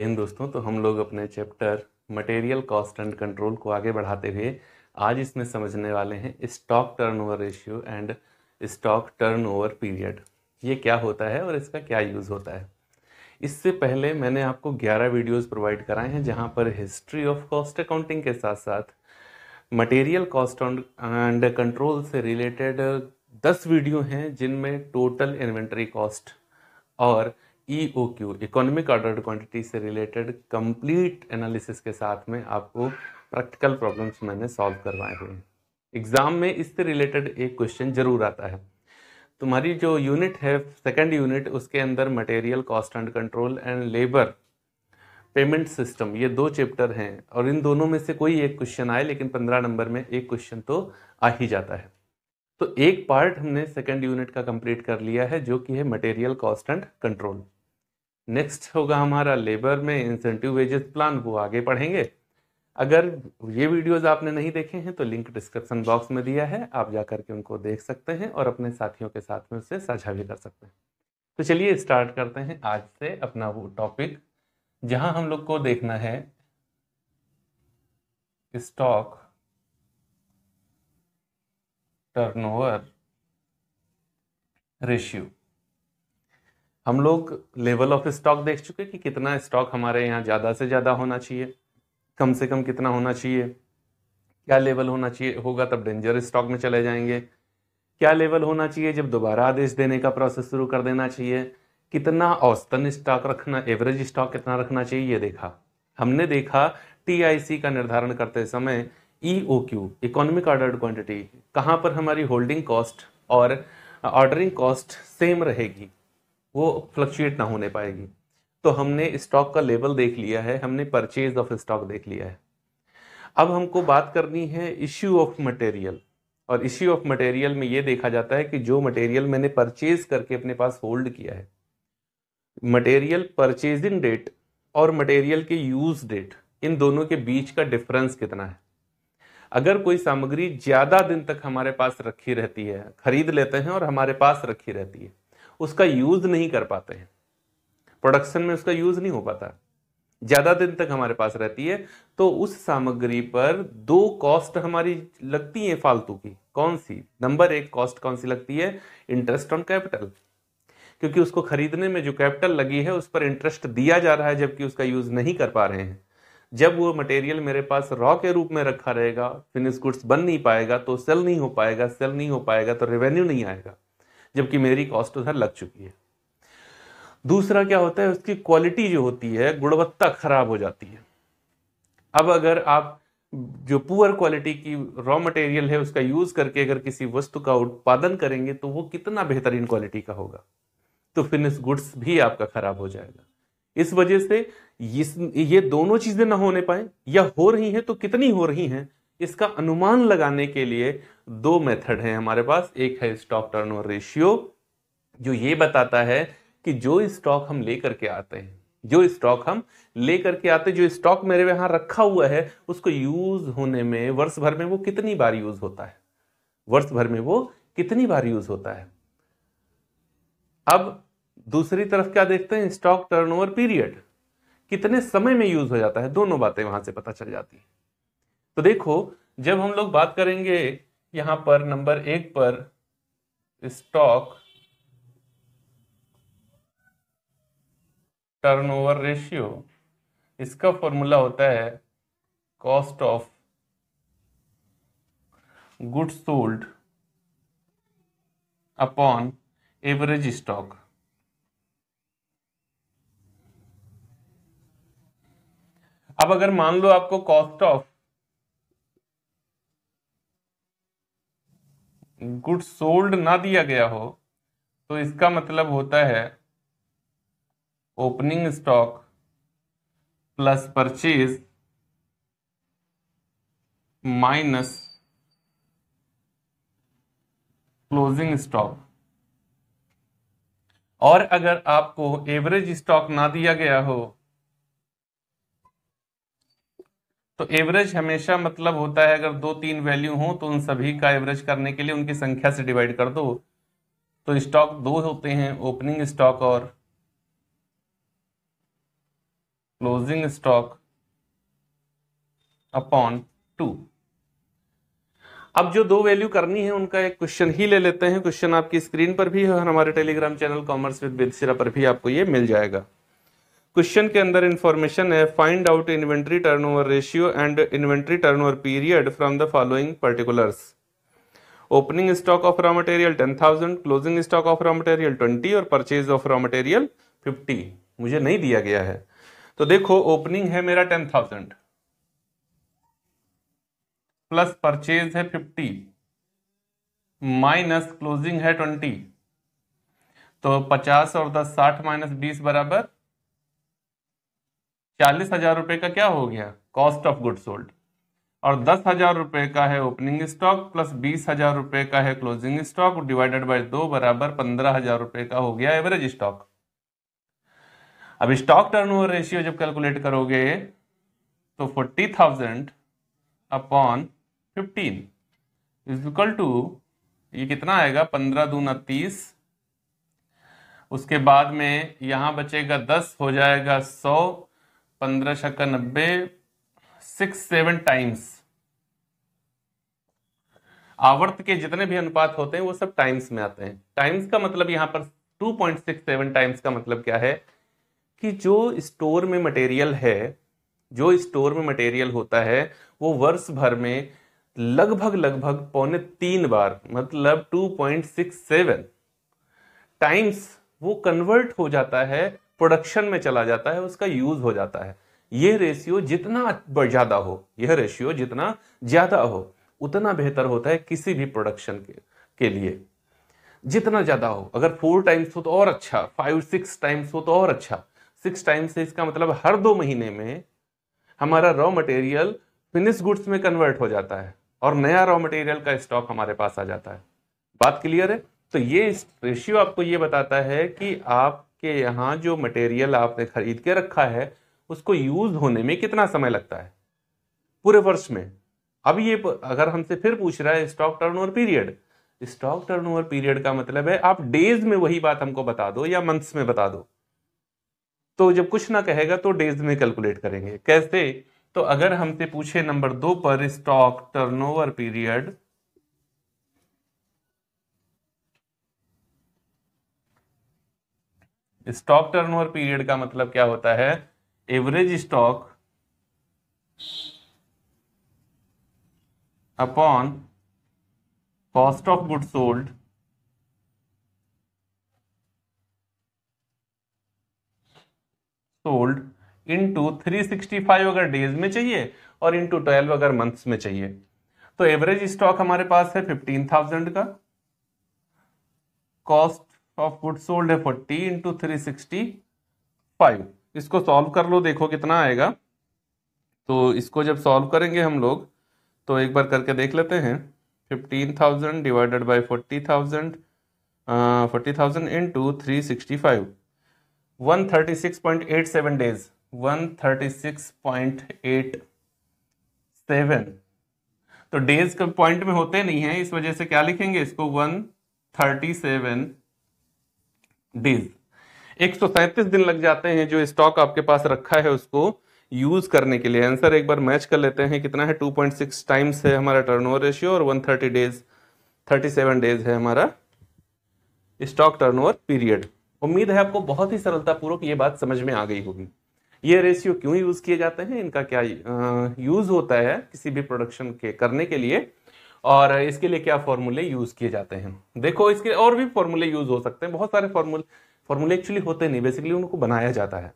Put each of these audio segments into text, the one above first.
जय दोस्तों तो हम लोग अपने chapter material cost and control को आगे बढ़ाते हुए आज इसमें समझने वाले हैं stock turnover ratio and stock turnover period ये क्या होता है और इसका क्या यूज़ होता है इससे पहले मैंने आपको 11 वीडियोस प्रोवाइड कराए हैं जहां पर हिस्ट्री ऑफ कॉस्ट अकाउंटिंग के साथ साथ मटेरियल कॉस्ट एंड कंट्रोल से रिलेटेड 10 वीडियो हैं जिनमें टोटल इन्वेंट्री कॉस्ट और E O Q economic order quantity से रिलेटेड कंप्लीट एनालिसिस के साथ में आपको प्रैक्टिकल प्रॉब्लम्स मैंने सॉल्व करवाए हुए हैं एग्ज़ाम में इससे रिलेटेड एक क्वेश्चन ज़रूर आता है तुम्हारी जो यूनिट है सेकेंड यूनिट उसके अंदर material cost and control and labour payment system ये दो चैप्टर हैं और इन दोनों में से कोई एक क्वेश्चन आए लेकिन पंद्रह नंबर में एक क्वेश्चन तो आ ही जाता है तो एक पार्ट हमने सेकेंड यूनिट का कंप्लीट कर लिया है जो कि है material cost and control next होगा हमारा लेबर में इंसेंटिव वेजेस प्लान वो आगे पढ़ेंगे अगर ये वीडियोस आपने नहीं देखे हैं तो लिंक डिस्क्रिप्शन बॉक्स में दिया है आप जा करके उनको देख सकते हैं और अपने साथियों के साथ में उससे साझा भी कर सकते हैं तो चलिए स्टार्ट करते हैं आज से अपना वो टॉपिक जहां हम लोग को देखना है स्टॉक टर्नओवर रेशियो हम लोग लेवल ऑफ स्टॉक देख चुके कि कितना स्टॉक हमारे यहाँ ज़्यादा से ज़्यादा होना चाहिए कम से कम कितना होना चाहिए क्या लेवल होना चाहिए होगा तब डेंजर स्टॉक में चले जाएंगे क्या लेवल होना चाहिए जब दोबारा आदेश देने का प्रोसेस शुरू कर देना चाहिए कितना औसतन स्टॉक रखना एवरेज स्टॉक कितना रखना चाहिए ये देखा हमने देखा टी का निर्धारण करते समय E O Q economic order quantity कहाँ पर हमारी होल्डिंग कॉस्ट और ऑर्डरिंग कॉस्ट सेम रहेगी वो फ्लक्चुएट ना होने पाएगी तो हमने स्टॉक का लेवल देख लिया है हमने परचेज ऑफ स्टॉक देख लिया है अब हमको बात करनी है इश्यू ऑफ मटेरियल और इश्यू ऑफ मटेरियल में ये देखा जाता है कि जो मटेरियल मैंने परचेज करके अपने पास होल्ड किया है मटेरियल परचेजिंग डेट और मटेरियल के यूज डेट इन दोनों के बीच का डिफरेंस कितना है अगर कोई सामग्री ज़्यादा दिन तक हमारे पास रखी रहती है खरीद लेते हैं और हमारे पास रखी रहती है उसका यूज़ नहीं कर पाते हैं प्रोडक्शन में उसका यूज़ नहीं हो पाता ज़्यादा दिन तक हमारे पास रहती है तो उस सामग्री पर दो कॉस्ट हमारी लगती है फालतू की कौन सी नंबर एक कॉस्ट कौन सी लगती है इंटरेस्ट ऑन कैपिटल क्योंकि उसको खरीदने में जो कैपिटल लगी है उस पर इंटरेस्ट दिया जा रहा है जबकि उसका यूज़ नहीं कर पा रहे हैं जब वो मटेरियल मेरे पास रॉ के रूप में रखा रहेगा फिनिश गुड्स बन नहीं पाएगा तो सेल नहीं हो पाएगा सेल नहीं हो पाएगा तो रेवेन्यू नहीं आएगा जबकि मेरी कॉस्ट उधर लग चुकी है दूसरा क्या होता है उसकी क्वालिटी जो होती है गुणवत्ता खराब हो जाती है अब अगर आप जो पुअर क्वालिटी की रॉ मटेरियल है उसका यूज करके अगर किसी वस्तु का उत्पादन करेंगे तो वो कितना बेहतरीन क्वालिटी का होगा तो फिनिश गुड्स भी आपका खराब हो जाएगा इस वजह से ये दोनों चीजें ना होने पाए या हो रही हैं तो कितनी हो रही हैं इसका अनुमान लगाने के लिए दो मेथड हैं हमारे पास एक है स्टॉक टर्नओवर रेशियो जो ये बताता है कि जो स्टॉक हम लेकर के आते हैं जो स्टॉक हम लेकर के आते जो स्टॉक मेरे यहां रखा हुआ है उसको यूज होने में वर्ष भर में वो कितनी बार यूज होता है वर्ष भर में वो कितनी बार यूज होता है अब दूसरी तरफ क्या देखते हैं स्टॉक टर्नओवर पीरियड कितने समय में यूज हो जाता है दोनों बातें वहां से पता चल जाती है तो देखो जब हम लोग बात करेंगे यहां पर नंबर एक पर स्टॉक टर्नओवर रेशियो इसका फॉर्मूला होता है cost of good sold upon average stock अब अगर मान लो आपको कॉस्ट ऑफ गुड्स सोल्ड ना दिया गया हो तो इसका मतलब होता है opening stock plus purchase minus closing stock और अगर आपको एवरेज स्टॉक ना दिया गया हो तो एवरेज हमेशा मतलब होता है अगर दो तीन वैल्यू हो तो उन सभी का एवरेज करने के लिए उनकी संख्या से डिवाइड कर दो तो स्टॉक दो होते हैं ओपनिंग स्टॉक और क्लोजिंग स्टॉक अपॉन टू अब जो दो वैल्यू करनी है उनका एक क्वेश्चन ही ले लेते हैं क्वेश्चन आपकी स्क्रीन पर भी है और हमारे Telegram channel commerce with Bedsira पर भी आपको ये मिल जाएगा क्वेश्चन के अंदर इन्फॉर्मेशन है find out inventory turnover ratio and inventory turnover period from the following particulars opening stock of raw material ten thousand closing stock of raw material twenty और purchase of raw material fifty मुझे नहीं दिया गया है तो देखो opening है मेरा टेन थाउजेंड प्लस परचेज है फिफ्टी माइनस क्लोजिंग है ट्वेंटी तो पचास और दस साठ माइनस बीस बराबर चालीस हजार रुपए का क्या हो गया कॉस्ट ऑफ गुड सोल्ड और दस हजार रुपए का है ओपनिंग स्टॉक प्लस बीस हजार रुपए का है क्लोजिंग स्टॉक डिवाइडेड बाय दो बराबर पंद्रह हजार रुपए का हो गया एवरेज स्टॉक अब स्टॉक टर्नओवर रेशियो जब कैलकुलेट करोगे तो forty thousand upon fifteen is equal to ये कितना आएगा पंद्रह दूना तीस उसके बाद में यहां बचेगा दस हो जाएगा सौ पंद्रह शक्का नब्बे सिक्स सेवन टाइम्स आवर्त के जितने भी अनुपात होते हैं वो सब टाइम्स में आते हैं टाइम्स का मतलब यहां पर two point six seven times का मतलब क्या है कि जो स्टोर में मटेरियल है जो स्टोर में मटेरियल होता है वो वर्ष भर में लगभग लगभग पौने तीन बार मतलब two point six seven times वो कन्वर्ट हो जाता है प्रोडक्शन में चला जाता है उसका यूज हो जाता है यह रेशियो जितना ज़्यादा हो यह रेशियो जितना ज़्यादा हो उतना बेहतर होता है किसी भी प्रोडक्शन के के लिए जितना ज़्यादा हो अगर फोर टाइम्स हो तो और अच्छा फाइव सिक्स टाइम्स हो तो और अच्छा सिक्स टाइम्स से इसका मतलब हर दो महीने में हमारा रॉ मटेरियल फिनिश गुड्स में कन्वर्ट हो जाता है और नया रॉ मटेरियल का स्टॉक हमारे पास आ जाता है बात क्लियर है तो ये रेशियो आपको ये बताता है कि आप कि यहाँ जो मटेरियल आपने ख़रीद के रखा है उसको यूज़ होने में कितना समय लगता है पूरे वर्ष में अब ये अगर हमसे फिर पूछ रहा है stock turnover period stock turnover period का मतलब है आप डेज में वही बात हमको बता दो या मंथ्स में बता दो तो जब कुछ ना कहेगा तो डेज में कैलकुलेट करेंगे कैसे तो अगर हमसे पूछे नंबर दो पर stock turnover period stock turnover period का मतलब क्या होता है average stock upon cost of good sold sold into 365 अगर डेज में चाहिए और इनटू 12 अगर मंथ्स में चाहिए तो एवरेज स्टॉक हमारे पास है 15,000 का कॉस्ट ऑफ गुड सोल्ड है forty into three sixty five इसको सॉल्व कर लो देखो कितना आएगा तो इसको जब सॉल्व करेंगे हम लोग तो एक बार करके देख लेते हैं fifteen thousand divided by forty thousand forty thousand into three sixty five one thirty six point eight seven days one thirty six point eight seven तो डेज का पॉइंट में होते नहीं है इस वजह से क्या लिखेंगे इसको वन थर्टी सेवन डेज एक सौ सैंतीस दिन लग जाते हैं जो स्टॉक आपके पास रखा है उसको यूज करने के लिए आंसर एक बार मैच कर लेते हैं कितना है 2.6 टाइम्स है हमारा टर्नओवर रेशियो और 130 डेज 37 डेज है हमारा स्टॉक टर्नओवर पीरियड उम्मीद है आपको बहुत ही सरलतापूर्वक ये बात समझ में आ गई होगी ये रेशियो क्यों यूज़ किए जाते हैं इनका क्या यूज़ होता है किसी भी प्रोडक्शन के करने के लिए और इसके लिए क्या फॉर्मूले यूज़ किए जाते हैं देखो इसके और भी फॉर्मूले यूज़ हो सकते हैं बहुत सारे फॉर्मूले फॉर्मूले एक्चुअली होते नहीं बेसिकली उनको बनाया जाता है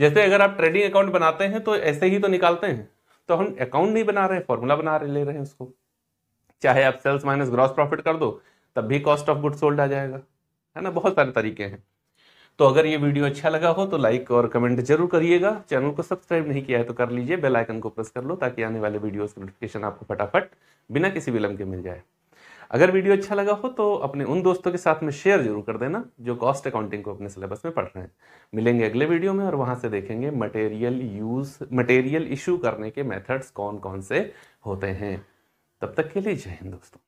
जैसे अगर आप ट्रेडिंग अकाउंट बनाते हैं तो ऐसे ही तो निकालते हैं तो हम अकाउंट नहीं बना रहे फॉर्मूला बना रहे ले रहे हैं उसको चाहे आप सेल्स माइनस ग्रॉस प्रॉफिट कर दो तब भी कॉस्ट ऑफ गुड सोल्ड आ जाएगा है ना बहुत सारे तरीके हैं तो अगर ये वीडियो अच्छा लगा हो तो लाइक और कमेंट जरूर करिएगा चैनल को सब्सक्राइब नहीं किया है तो कर लीजिए बेल आइकन को प्रेस कर लो ताकि आने वाले वीडियोस की नोटिफिकेशन आपको फटाफट बिना किसी विलंब के मिल जाए अगर वीडियो अच्छा लगा हो तो अपने उन दोस्तों के साथ में शेयर जरूर कर देना जो कॉस्ट अकाउंटिंग को अपने सिलेबस में पढ़ रहे हैं मिलेंगे अगले वीडियो में और वहां से देखेंगे मटेरियल यूज मटेरियल इशू करने के मेथड्स कौन कौन से होते हैं तब तक के लिए जय हिंद दोस्तों